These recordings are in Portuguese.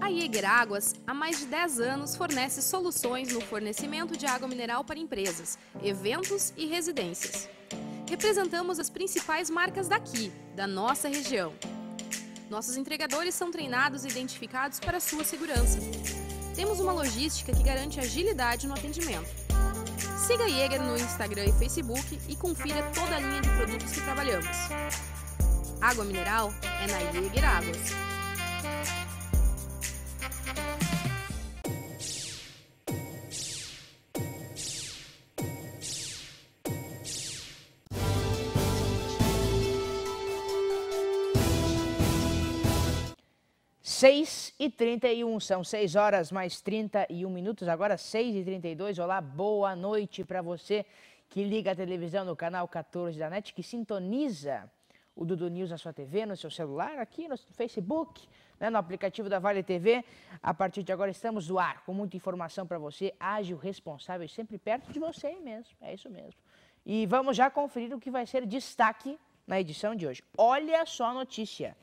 A Jäger Águas, há mais de 10 anos, fornece soluções no fornecimento de água mineral para empresas, eventos e residências. Representamos as principais marcas daqui, da nossa região. Nossos entregadores são treinados e identificados para sua segurança. Temos uma logística que garante agilidade no atendimento. Siga a Jäger no Instagram e Facebook e confira toda a linha de produtos que trabalhamos. Água mineral é na Jäger Águas. 6 e 31, são 6 horas mais 31 minutos, agora 6 e 32. Olá, boa noite para você que liga a televisão no canal 14 da NET, que sintoniza o Dudu News na sua TV, no seu celular, aqui no Facebook, né, no aplicativo da Vale TV. A partir de agora estamos no ar com muita informação para você, ágil, responsável e sempre perto de você mesmo. É isso mesmo. E vamos já conferir o que vai ser destaque na edição de hoje. Olha só a notícia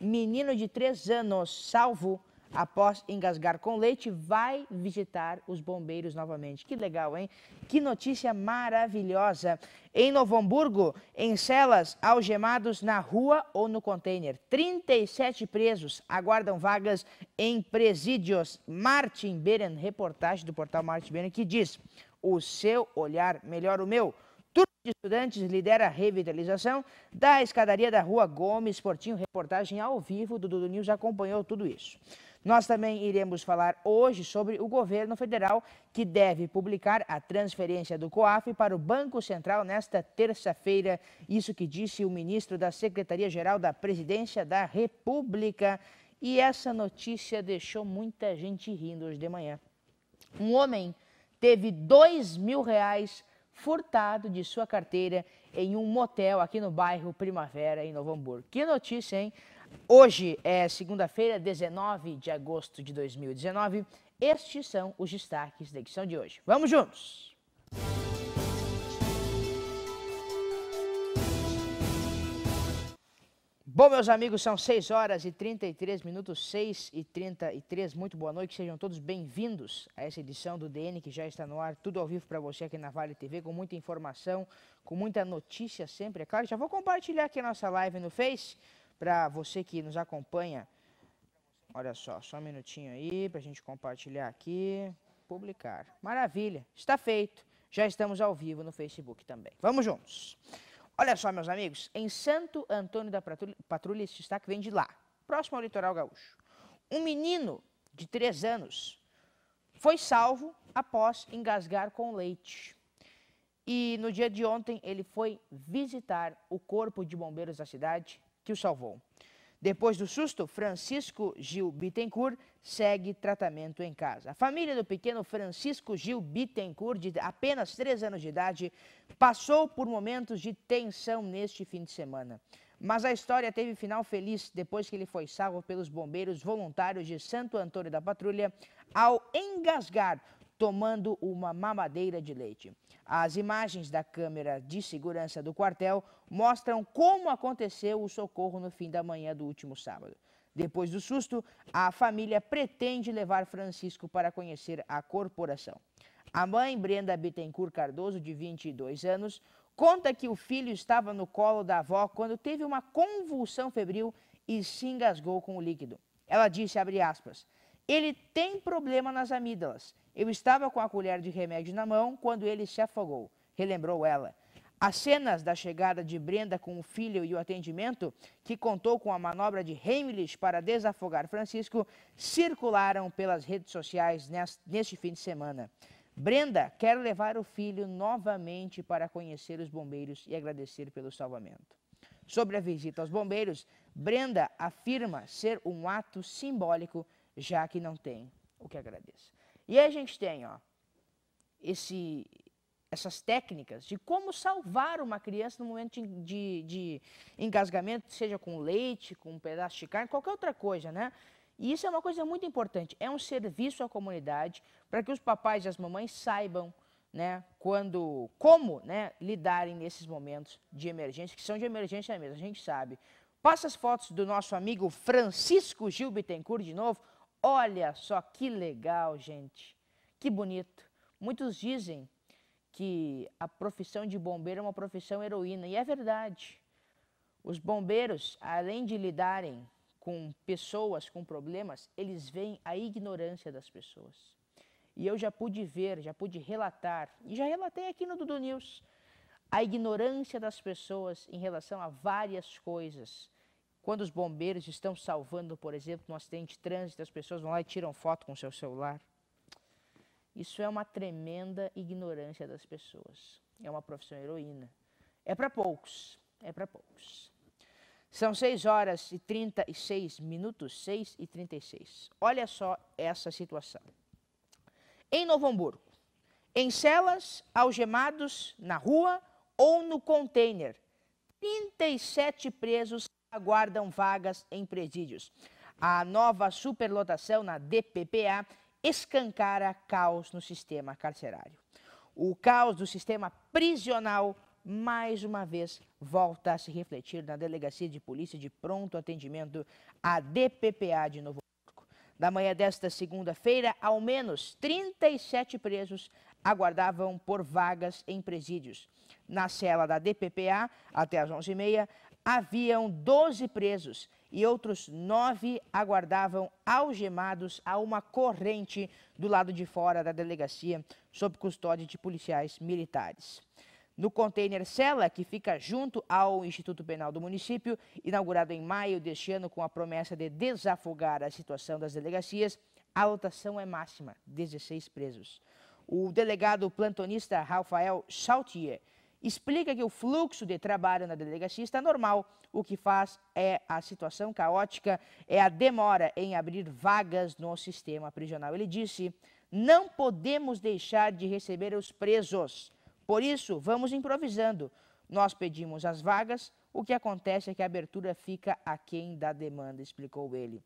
menino de 3 anos salvo após engasgar com leite, vai visitar os bombeiros novamente. Que legal, hein? Que notícia maravilhosa. Em Novo Hamburgo, em celas, algemados na rua ou no container. 37 presos aguardam vagas em presídios. Martin Beren, reportagem do portal Martin Beren, que diz: O seu olhar melhora o meu de Estudantes lidera a revitalização da escadaria da Rua Gomes Portinho. Reportagem ao vivo do Dudu News acompanhou tudo isso. Nós também iremos falar hoje sobre o governo federal que deve publicar a transferência do COAF para o Banco Central nesta terça-feira. Isso que disse o ministro da Secretaria-Geral da Presidência da República. E essa notícia deixou muita gente rindo hoje de manhã. Um homem teve dois mil reais furtado de sua carteira em um motel aqui no bairro Primavera, em Novo Hamburgo. Que notícia, hein? Hoje é segunda-feira, 19 de agosto de 2019. Estes são os destaques da edição de hoje. Vamos juntos! Bom, meus amigos, são 6 horas e 33 minutos, 6 e 33. Muito boa noite, sejam todos bem-vindos a essa edição do DN que já está no ar, tudo ao vivo para você aqui na Vale TV, com muita informação, com muita notícia sempre, é claro. Já vou compartilhar aqui a nossa live no Face para você que nos acompanha. Olha só, só um minutinho aí para a gente compartilhar aqui, publicar. Maravilha, está feito. Já estamos ao vivo no Facebook também. Vamos juntos. Olha só, meus amigos, em Santo Antônio da Patrulha, esse destaque vem de lá, próximo ao litoral gaúcho. Um menino de 3 anos foi salvo após engasgar com leite. E no dia de ontem ele foi visitar o corpo de bombeiros da cidade que o salvou. Depois do susto, Francisco Gil Bittencourt segue tratamento em casa. A família do pequeno Francisco Gil Bittencourt, de apenas 3 anos de idade, passou por momentos de tensão neste fim de semana. Mas a história teve final feliz depois que ele foi salvo pelos bombeiros voluntários de Santo Antônio da Patrulha ao engasgar tomando uma mamadeira de leite. As imagens da câmera de segurança do quartel mostram como aconteceu o socorro no fim da manhã do último sábado. Depois do susto, a família pretende levar Francisco para conhecer a corporação. A mãe, Brenda Bittencourt Cardoso, de 22 anos, conta que o filho estava no colo da avó quando teve uma convulsão febril e se engasgou com o líquido. Ela disse, aspas, ele tem problema nas amígdalas. Eu estava com a colher de remédio na mão quando ele se afogou, relembrou ela. As cenas da chegada de Brenda com o filho e o atendimento, que contou com a manobra de Heimlich para desafogar Francisco, circularam pelas redes sociais neste fim de semana. Brenda quer levar o filho novamente para conhecer os bombeiros e agradecer pelo salvamento. Sobre a visita aos bombeiros, Brenda afirma ser um ato simbólico já que não tem o que agradeça. E aí a gente tem, ó, esse, essas técnicas de como salvar uma criança no momento de, de, de, engasgamento, seja com leite, com um pedaço de carne, qualquer outra coisa, né? E isso é uma coisa muito importante, é um serviço à comunidade para que os papais e as mamães saibam, né, quando, como, né, lidarem nesses momentos de emergência, que são de emergência mesmo, a gente sabe. Passa as fotos do nosso amigo Francisco Gil Bittencourt de novo, Olha só que legal, gente. Que bonito. Muitos dizem que a profissão de bombeiro é uma profissão heroína, e é verdade. Os bombeiros, além de lidarem com pessoas com problemas, eles veem a ignorância das pessoas. E eu já pude ver, já pude relatar, e já relatei aqui no Dudu News, a ignorância das pessoas em relação a várias coisas quando os bombeiros estão salvando, por exemplo, um acidente de trânsito, as pessoas vão lá e tiram foto com o seu celular. Isso é uma tremenda ignorância das pessoas. É uma profissão heroína. É para poucos. É para poucos. São 6 horas e 36 minutos, 6 e 36. Olha só essa situação. Em Novo Hamburgo, em celas, algemados na rua ou no container, 37 presos aguardam vagas em presídios. A nova superlotação na DPPA escancara caos no sistema carcerário. O caos do sistema prisional mais uma vez volta a se refletir na Delegacia de Polícia de Pronto Atendimento, a DPPA de Novo Hamburgo. Na manhã desta segunda-feira, ao menos 37 presos aguardavam por vagas em presídios. Na cela da DPPA, até às 11h30, haviam 12 presos e outros nove aguardavam algemados a uma corrente do lado de fora da delegacia, sob custódia de policiais militares. No container Cela, que fica junto ao Instituto Penal do município, inaugurado em maio deste ano com a promessa de desafogar a situação das delegacias, a lotação é máxima, 16 presos. O delegado plantonista Rafael Chautier explica que o fluxo de trabalho na delegacia está normal. O que faz é a situação caótica, é a demora em abrir vagas no sistema prisional. Ele disse: não podemos deixar de receber os presos. Por isso, vamos improvisando. Nós pedimos as vagas, o que acontece é que a abertura fica aquém da demanda, explicou ele.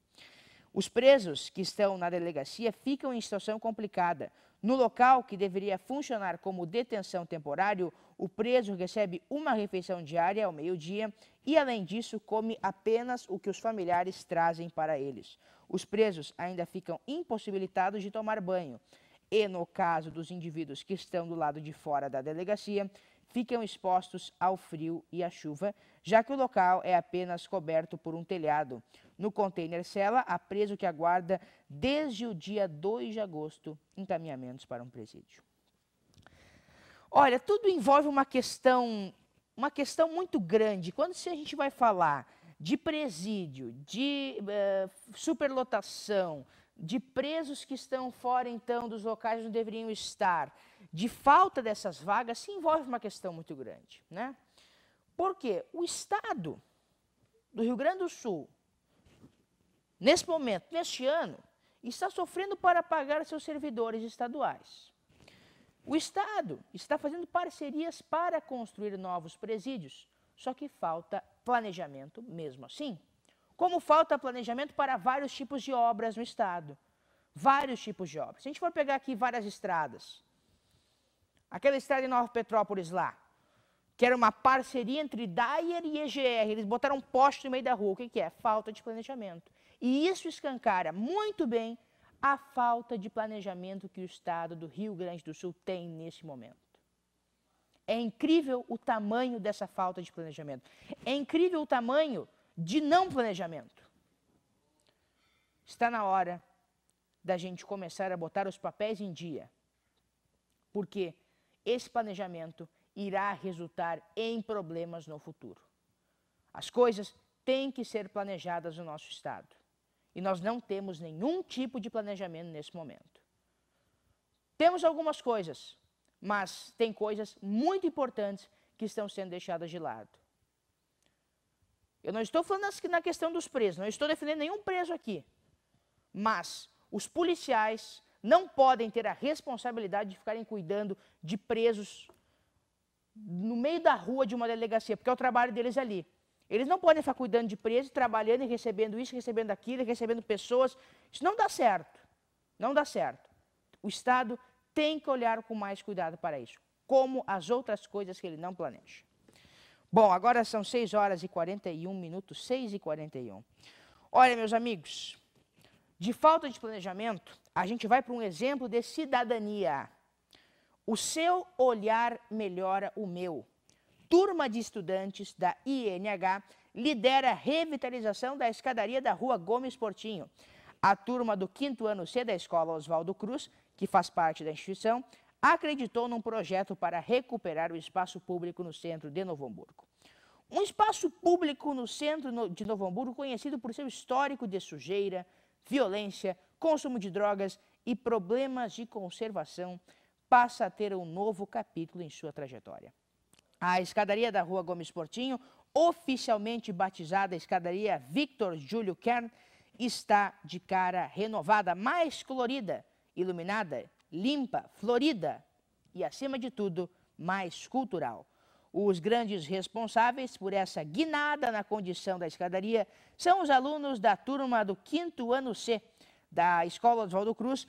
Os presos que estão na delegacia ficam em situação complicada. No local que deveria funcionar como detenção temporário, o preso recebe uma refeição diária ao meio-dia e, além disso, come apenas o que os familiares trazem para eles. Os presos ainda ficam impossibilitados de tomar banho. E, no caso dos indivíduos que estão do lado de fora da delegacia, ficam expostos ao frio e à chuva, já que o local é apenas coberto por um telhado no container cela a preso que aguarda desde o dia 2 de agosto encaminhamentos para um presídio. Olha, tudo envolve uma questão, uma questão muito grande. Quando se a gente vai falar de presídio, de uh, superlotação, de presos que estão fora, então, dos locais onde deveriam estar, de falta dessas vagas, se envolve uma questão muito grande. Né? Porque o Estado do Rio Grande do Sul, nesse momento, neste ano, está sofrendo para pagar seus servidores estaduais. O Estado está fazendo parcerias para construir novos presídios, só que falta planejamento mesmo assim. Como falta planejamento para vários tipos de obras no Estado. Vários tipos de obras. Se a gente for pegar aqui várias estradas, aquela estrada em Nova Petrópolis lá, que era uma parceria entre Dyer e EGR. Eles botaram um poste no meio da rua. O que é? Falta de planejamento. E isso escancara muito bem a falta de planejamento que o Estado do Rio Grande do Sul tem nesse momento. É incrível o tamanho dessa falta de planejamento. É incrível o tamanho de não planejamento. Está na hora da gente começar a botar os papéis em dia, porque esse planejamento irá resultar em problemas no futuro. As coisas têm que ser planejadas no nosso Estado. E nós não temos nenhum tipo de planejamento nesse momento. Temos algumas coisas, mas tem coisas muito importantes que estão sendo deixadas de lado. Eu não estou falando na questão dos presos, não estou defendendo nenhum preso aqui. Mas os policiais não podem ter a responsabilidade de ficarem cuidando de presos no meio da rua de uma delegacia, porque é o trabalho deles é ali. Eles não podem ficar cuidando de preso, trabalhando e recebendo isso, recebendo aquilo, recebendo pessoas. Isso não dá certo. Não dá certo. O Estado tem que olhar com mais cuidado para isso, como as outras coisas que ele não planeja. Bom, agora são 6 horas e 41 minutos, 6 e 41. Olha, meus amigos, de falta de planejamento, a gente vai para um exemplo de cidadania. O seu olhar melhora o meu turma de estudantes da INH lidera a revitalização da escadaria da Rua Gomes Portinho. A turma do quinto ano C da escola Oswaldo Cruz, que faz parte da instituição, acreditou num projeto para recuperar o espaço público no centro de Novo Hamburgo. Um espaço público no centro de Novo Hamburgo conhecido por seu histórico de sujeira, violência, consumo de drogas e problemas de conservação, passa a ter um novo capítulo em sua trajetória. A escadaria da Rua Gomes Portinho, oficialmente batizada Escadaria Victor Júlio Kern, está de cara renovada, mais colorida, iluminada, limpa, florida e, acima de tudo, mais cultural. Os grandes responsáveis por essa guinada na condição da escadaria são os alunos da turma do quinto ano C da Escola Oswaldo Cruz,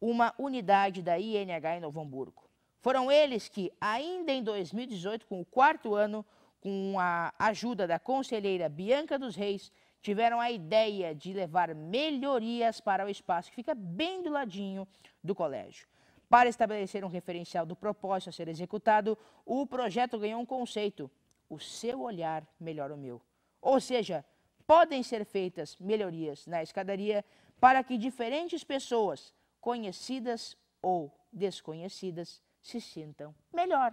uma unidade da INH em Novo Hamburgo. Foram eles que, ainda em 2018, com o quarto ano, com a ajuda da conselheira Bianca dos Reis, tiveram a ideia de levar melhorias para o espaço que fica bem do ladinho do colégio. Para estabelecer um referencial do propósito a ser executado, o projeto ganhou um conceito: o seu olhar melhora o meu. Ou seja, podem ser feitas melhorias na escadaria para que diferentes pessoas, conhecidas ou desconhecidas, se sintam melhor.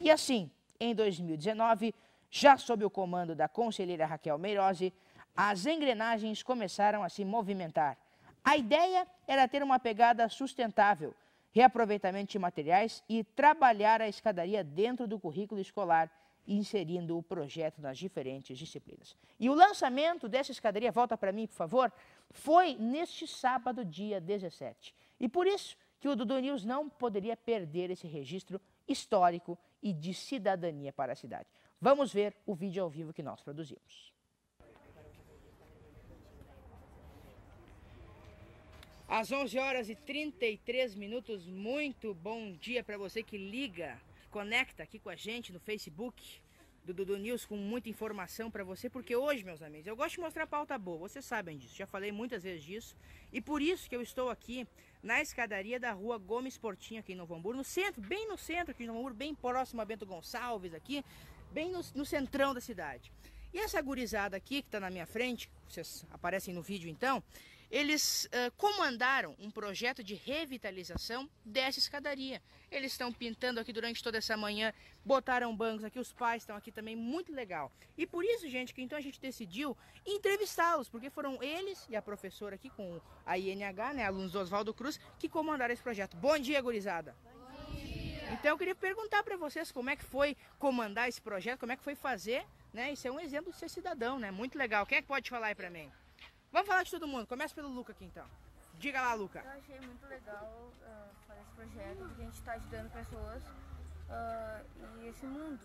E assim, em 2019, já sob o comando da conselheira Raquel Meirose, as engrenagens começaram a se movimentar. A ideia era ter uma pegada sustentável, reaproveitamento de materiais e trabalhar a escadaria dentro do currículo escolar, inserindo o projeto nas diferentes disciplinas. E o lançamento dessa escadaria, volta para mim, por favor, foi neste sábado, dia 17. E por isso, que o Dudu News não poderia perder esse registro histórico e de cidadania para a cidade. Vamos ver o vídeo ao vivo que nós produzimos. Às 11 horas e 33 minutos, muito bom dia para você que liga, conecta aqui com a gente no Facebook, do Dudu News com muita informação para você, porque hoje, meus amigos, eu gosto de mostrar pauta boa, vocês sabem disso, já falei muitas vezes disso, e por isso que eu estou aqui na escadaria da rua Gomes Portinho, aqui em Novo Hamburgo, no centro, bem no centro aqui em Novo Hamburgo, bem próximo a Bento Gonçalves aqui, bem no, no centrão da cidade. E essa gurizada aqui que está na minha frente, vocês aparecem no vídeo então, eles uh, comandaram um projeto de revitalização dessa escadaria. Eles estão pintando aqui durante toda essa manhã, botaram bancos aqui, os pais estão aqui também, muito legal. E por isso, gente, que então a gente decidiu entrevistá-los, porque foram eles e a professora aqui com a INH, né, alunos do Oswaldo Cruz, que comandaram esse projeto. Bom dia, gurizada! Bom dia. Então eu queria perguntar para vocês como é que foi comandar esse projeto, como é que foi fazer, né? Isso é um exemplo de ser cidadão, né? Muito legal. Quem é que pode falar aí para mim? Vamos falar de todo mundo. Começa pelo Luca aqui então. Diga lá, Luca. Eu achei muito legal uh, ah, fazer esse projeto, porque a gente está ajudando pessoas uh, e esse mundo.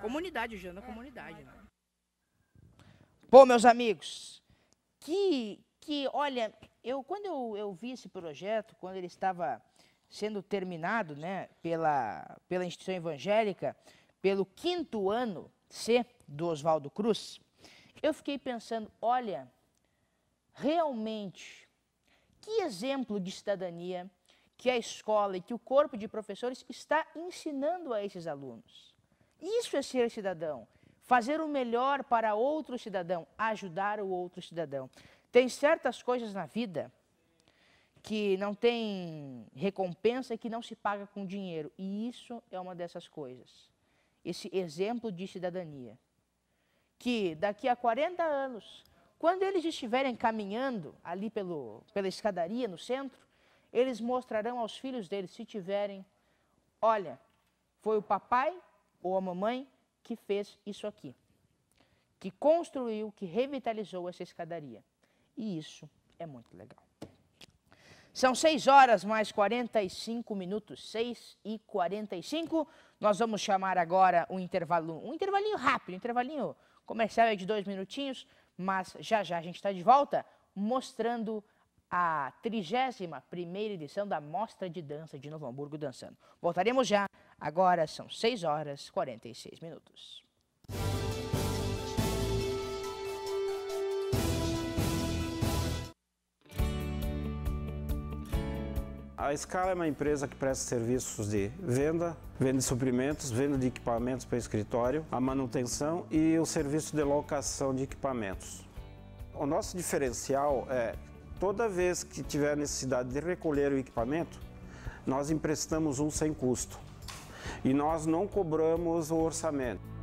comunidade, ajudando é, a comunidade. Né? Bom, meus amigos, que, que olha, eu quando eu, eu vi esse projeto, quando ele estava sendo terminado né, pela, pela instituição evangélica, pelo quinto ano C do Oswaldo Cruz, eu fiquei pensando, olha, realmente que exemplo de cidadania que a escola e que o corpo de professores está ensinando a esses alunos. Isso é ser cidadão, fazer o melhor para outro cidadão, ajudar o outro cidadão. Tem certas coisas na vida que não tem recompensa e que não se paga com dinheiro, e isso é uma dessas coisas. Esse exemplo de cidadania que daqui a 40 anos quando eles estiverem caminhando ali pelo, pela escadaria no centro, eles mostrarão aos filhos deles, se tiverem, olha, foi o papai ou a mamãe que fez isso aqui, que construiu, que revitalizou essa escadaria. E isso é muito legal. São 6 horas mais 45 minutos, 6 e 45. Nós vamos chamar agora um intervalo, um intervalinho rápido, um intervalinho comercial de dois minutinhos, mas já já a gente está de volta mostrando a 31 edição da Mostra de Dança de Novo Hamburgo Dançando. Voltaremos já, agora são 6 horas e 46 minutos. A Escala é uma empresa que presta serviços de venda, venda de suprimentos, venda de equipamentos para escritório, a manutenção e o serviço de locação de equipamentos. O nosso diferencial é toda vez que tiver necessidade de recolher o equipamento, nós emprestamos um sem custo e nós não cobramos o orçamento.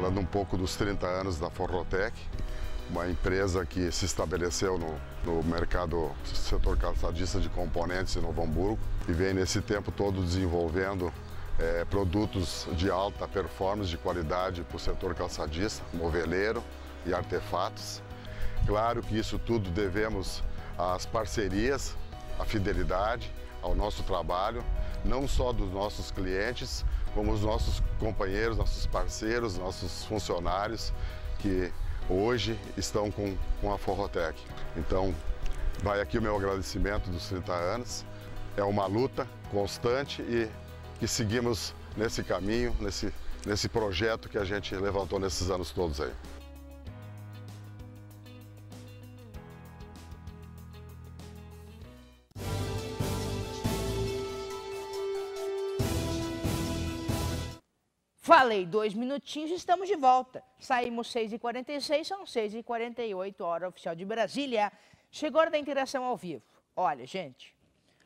falando um pouco dos 30 anos da Forrotec, uma empresa que se estabeleceu no, no mercado setor calçadista de componentes em Novo Hamburgo e vem nesse tempo todo desenvolvendo é, produtos de alta performance, de qualidade para o setor calçadista, moveleiro e artefatos. Claro que isso tudo devemos às parcerias, à fidelidade, ao nosso trabalho não só dos nossos clientes, como os nossos companheiros, nossos parceiros, nossos funcionários que hoje estão com, com a Forrotec. Então, vai aqui o meu agradecimento dos 30 anos. É uma luta constante e que seguimos nesse caminho, nesse, nesse projeto que a gente levantou nesses anos todos aí. Falei dois minutinhos e estamos de volta. Saímos 6h46, são 6h48, hora oficial de Brasília. Chegou a hora da interação ao vivo. Olha, gente,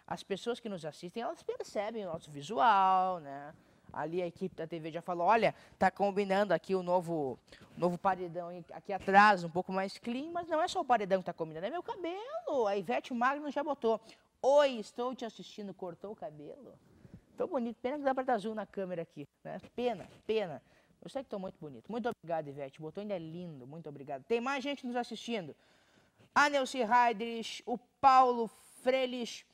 as pessoas que nos assistem, elas percebem o nosso visual, né? Ali a equipe da TV já falou, olha, tá combinando aqui o novo, novo paredão aqui atrás, um pouco mais clean, mas não é só o paredão que tá combinando, é meu cabelo. A Ivete Magno já botou. Oi, estou te assistindo, cortou o cabelo? Tão bonito. Pena que dá para dar zoom na câmera aqui. Né? Pena, pena. Eu sei que estou muito bonito. Muito obrigado, Ivete. O botão ainda é lindo. Muito obrigado. Tem mais gente nos assistindo. A Nelci Heidrich, o Paulo Freles,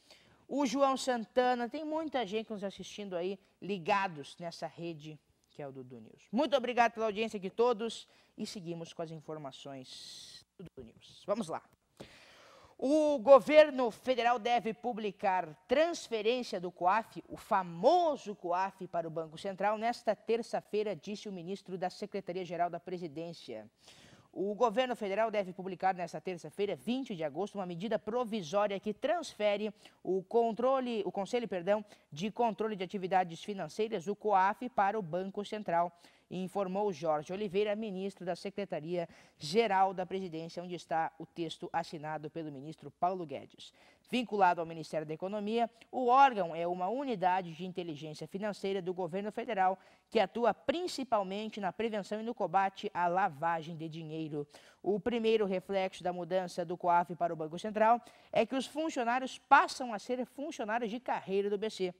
o João Santana. Tem muita gente nos assistindo aí, ligados nessa rede que é o Dudu News. Muito obrigado pela audiência de todos e seguimos com as informações do Dudu News. Vamos lá. O governo federal deve publicar transferência do COAF, o famoso COAF, para o Banco Central, nesta terça-feira, disse o ministro da Secretaria-Geral da Presidência. O governo federal deve publicar nesta terça-feira, 20 de agosto, uma medida provisória que transfere o controle, o Conselho, perdão, de Controle de Atividades Financeiras, o COAF, para o Banco Central, informou Jorge Oliveira, ministro da Secretaria Geral da Presidência, onde está o texto assinado pelo ministro Paulo Guedes. Vinculado ao Ministério da Economia, o órgão é uma unidade de inteligência financeira do governo federal que atua principalmente na prevenção e no combate à lavagem de dinheiro. O primeiro reflexo da mudança do COAF para o Banco Central é que os funcionários passam a ser funcionários de carreira do BC.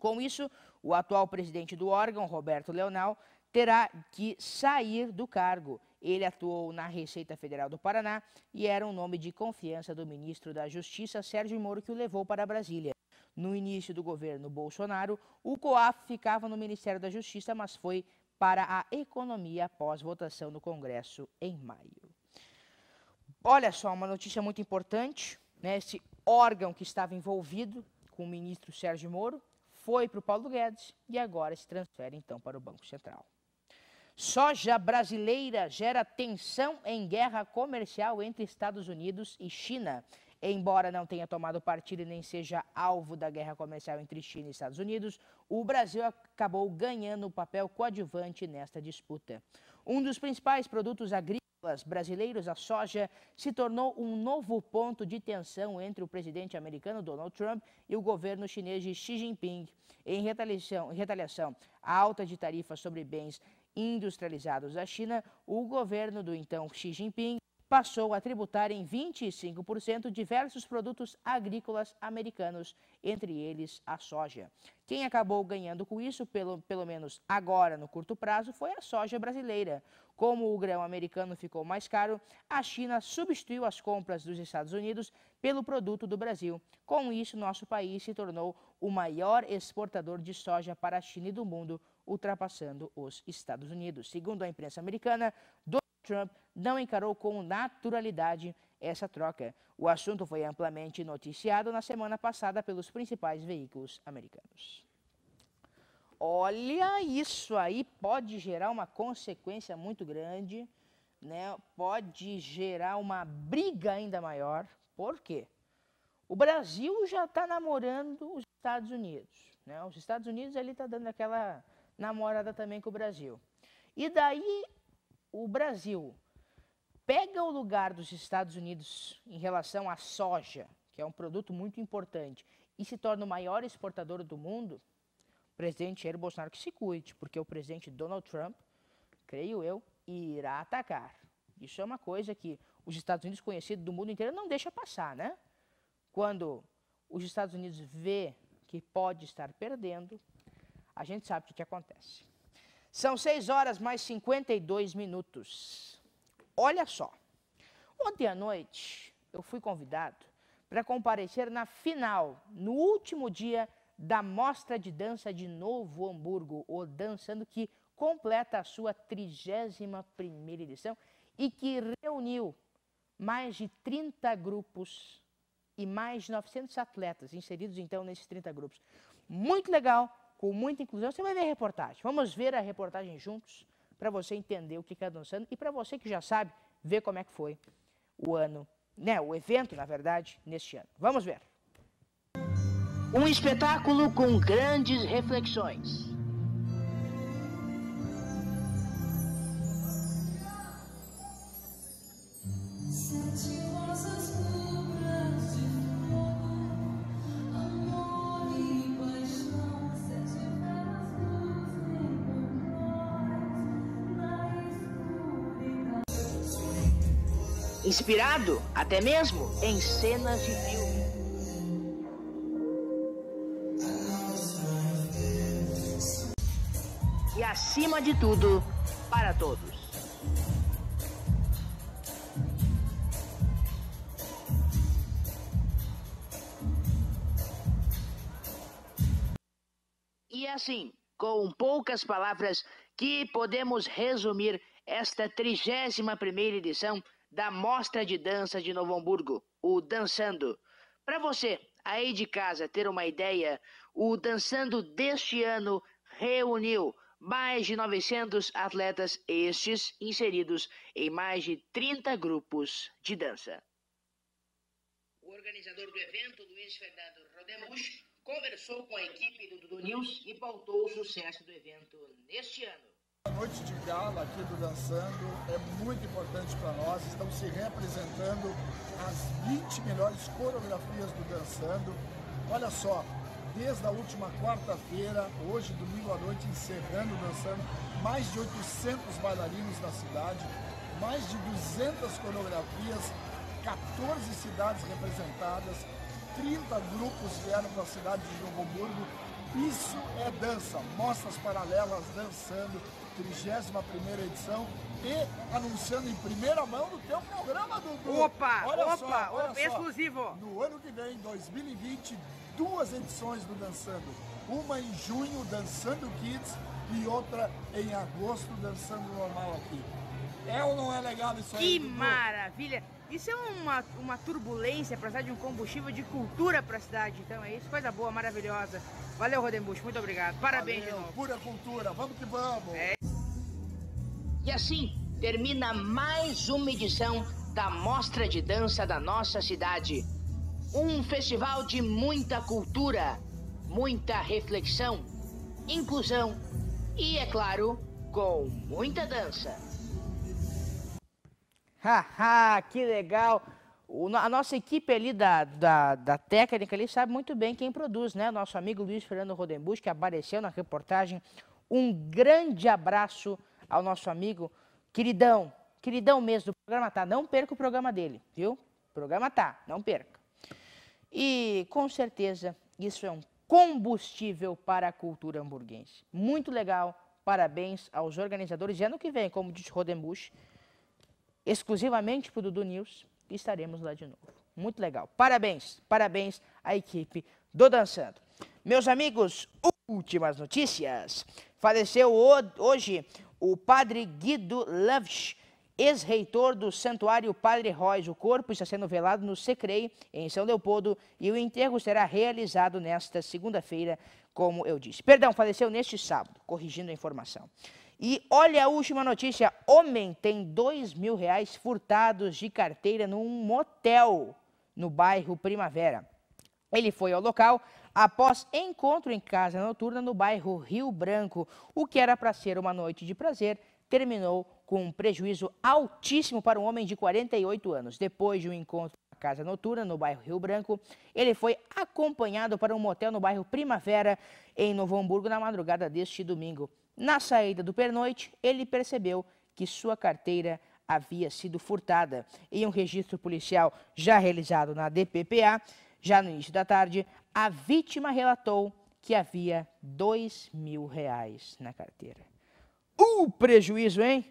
Com isso, o atual presidente do órgão, Roberto Leonel, terá que sair do cargo. Ele atuou na Receita Federal do Paraná e era um nome de confiança do ministro da Justiça, Sérgio Moro, que o levou para Brasília. No início do governo Bolsonaro, o COAF ficava no Ministério da Justiça, mas foi para a Economia após votação no Congresso em maio. Olha só, uma notícia muito importante: né? esse órgão que estava envolvido com o ministro Sérgio Moro foi para o Paulo Guedes e agora se transfere então para o Banco Central. Soja brasileira gera tensão em guerra comercial entre Estados Unidos e China. Embora não tenha tomado partido e nem seja alvo da guerra comercial entre China e Estados Unidos, o Brasil acabou ganhando o papel coadjuvante nesta disputa. Um dos principais produtos agrícolas brasileiros, a soja, se tornou um novo ponto de tensão entre o presidente americano Donald Trump e o governo chinês de Xi Jinping. Em retaliação, em retaliação à alta de tarifas sobre bens industrializados da China, o governo do então Xi Jinping passou a tributar em 25% diversos produtos agrícolas americanos, entre eles a soja. Quem acabou ganhando com isso, pelo, pelo menos agora no curto prazo, foi a soja brasileira. Como o grão americano ficou mais caro, a China substituiu as compras dos Estados Unidos pelo produto do Brasil. Com isso, nosso país se tornou o maior exportador de soja para a China e do mundo, ultrapassando os Estados Unidos. Segundo a imprensa americana, Donald Trump não encarou com naturalidade essa troca. O assunto foi amplamente noticiado na semana passada pelos principais veículos americanos. Olha, isso aí pode gerar uma consequência muito grande, né? pode gerar uma briga ainda maior. Por quê? O Brasil já está namorando os Estados Unidos. Né? Os Estados Unidos ele está dando aquela namorada também com o Brasil. E daí o Brasil pega o lugar dos Estados Unidos em relação à soja, que é um produto muito importante, e se torna o maior exportador do mundo, o presidente Jair Bolsonaro que se cuide, porque o presidente Donald Trump, creio eu, irá atacar. Isso é uma coisa que os Estados Unidos, conhecidos do mundo inteiro, não deixa passar, né? Quando os Estados Unidos vê que pode estar perdendo, a gente sabe o que, que acontece. São 6 horas mais 52 minutos. Olha só. Ontem à noite, eu fui convidado para comparecer na final, no último dia da Mostra de Dança de Novo Hamburgo, o Dançando, que completa a sua 31ª edição e que reuniu mais de 30 grupos e mais de 900 atletas inseridos, então, nesses 30 grupos. Muito legal com muita inclusão. Você vai ver a reportagem. Vamos ver a reportagem juntos para você entender o que está dançando e para você que já sabe, ver como é que foi o ano, né, o evento, na verdade, neste ano. Vamos ver. Um espetáculo com grandes reflexões. inspirado até mesmo em cenas de filme. E acima de tudo, para todos. E assim, com poucas palavras, que podemos resumir esta 31 primeira edição da Mostra de Dança de Novo Hamburgo, o Dançando. Para você, aí de casa, ter uma ideia, o Dançando deste ano reuniu mais de 900 atletas, estes inseridos em mais de 30 grupos de dança. O organizador do evento, Luiz Fernando Rodemus, conversou com a equipe do Dudu News e pautou o sucesso do evento neste ano. A noite de gala aqui do Dançando é muito importante para nós. Estão se representando as 20 melhores coreografias do Dançando. Olha só, desde a última quarta-feira, hoje, domingo à noite, encerrando o Dançando, mais de 800 bailarinos na cidade, mais de 200 coreografias, 14 cidades representadas, 30 grupos vieram para a cidade de João Hamburgo. Isso é dança, mostras paralelas dançando, 31 primeira edição e anunciando em primeira mão no teu programa, Dudu. Opa, olha opa, só, olha opa, exclusivo. No ano que vem, 2020, duas edições do Dançando. Uma em junho, Dançando Kids, e outra em agosto, Dançando Normal aqui. É ou não é legal isso aí? Que Dudu? maravilha! Isso é uma, uma turbulência para de um combustível de cultura para a cidade. Então é isso, coisa boa, maravilhosa. Valeu, Rodembush, muito obrigado. Parabéns, Valeu, de novo. Pura cultura, vamos que vamos. É. E assim termina mais uma edição da Mostra de Dança da nossa cidade. Um festival de muita cultura, muita reflexão, inclusão e, é claro, com muita dança. Haha, que legal. O, a nossa equipe ali da, da, da, técnica ali sabe muito bem quem produz, né? Nosso amigo Luiz Fernando Rodenbusch, que apareceu na reportagem. Um grande abraço ao nosso amigo, queridão, queridão mesmo do programa Tá. Não perca o programa dele, viu? O programa Tá, não perca. E com certeza isso é um combustível para a cultura hamburguense. Muito legal, parabéns aos organizadores. E ano que vem, como disse Rodenbusch, exclusivamente para o Dudu News e estaremos lá de novo. Muito legal. Parabéns, parabéns à equipe do Dançando. Meus amigos, últimas notícias. Faleceu hoje o padre Guido Lovsch, ex-reitor do Santuário Padre Reis. O corpo está sendo velado no Secrei, em São Leopoldo, e o enterro será realizado nesta segunda-feira, como eu disse. Perdão, faleceu neste sábado, corrigindo a informação. E olha a última notícia: homem tem dois mil reais furtados de carteira num motel no bairro Primavera. Ele foi ao local após encontro em casa noturna no bairro Rio Branco. O que era para ser uma noite de prazer terminou com um prejuízo altíssimo para um homem de 48 anos. Depois de um encontro na casa noturna no bairro Rio Branco, ele foi acompanhado para um motel no bairro Primavera, em Novo Hamburgo, na madrugada deste domingo. Na saída do pernoite, ele percebeu que sua carteira havia sido furtada. Em um registro policial já realizado na DPPA, já no início da tarde, a vítima relatou que havia dois mil reais na carteira. O uh, prejuízo, hein?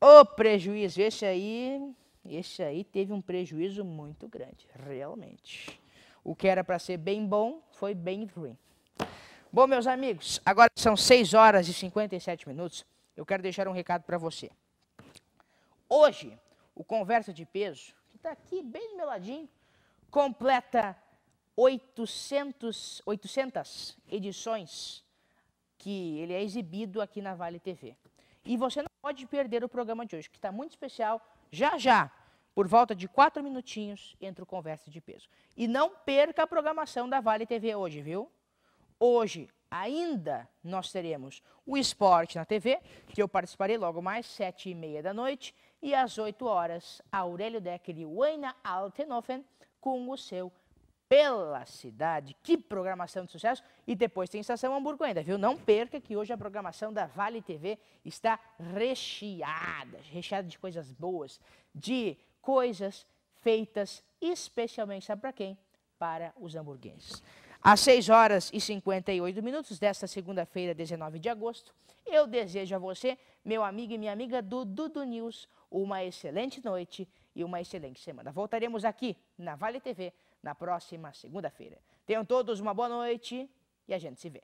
O oh, prejuízo, esse aí, esse aí teve um prejuízo muito grande, realmente. O que era para ser bem bom foi bem ruim. Bom, meus amigos, agora são 6 horas e 57 minutos. Eu quero deixar um recado para você. Hoje, o Conversa de Peso, que está aqui bem do meu ladinho, completa 800, 800 edições que ele é exibido aqui na Vale TV. E você não pode perder o programa de hoje, que está muito especial. Já, já, por volta de quatro minutinhos, entra o Conversa de Peso. E não perca a programação da Vale TV hoje, viu? Hoje, ainda, nós teremos o esporte na TV, que eu participarei logo mais, sete e meia da noite, e às 8 horas, Aurélio Decker e Wayna Altenhofen com o seu Pela Cidade. Que programação de sucesso! E depois tem Estação Hamburgo ainda, viu? Não perca que hoje a programação da Vale TV está recheada, recheada de coisas boas, de coisas feitas especialmente, sabe para quem? Para os hamburguenses. Às 6 horas e 58 minutos desta segunda-feira, 19 de agosto, eu desejo a você, meu amigo e minha amiga do Dudu News, uma excelente noite e uma excelente semana. Voltaremos aqui na Vale TV na próxima segunda-feira. Tenham todos uma boa noite e a gente se vê.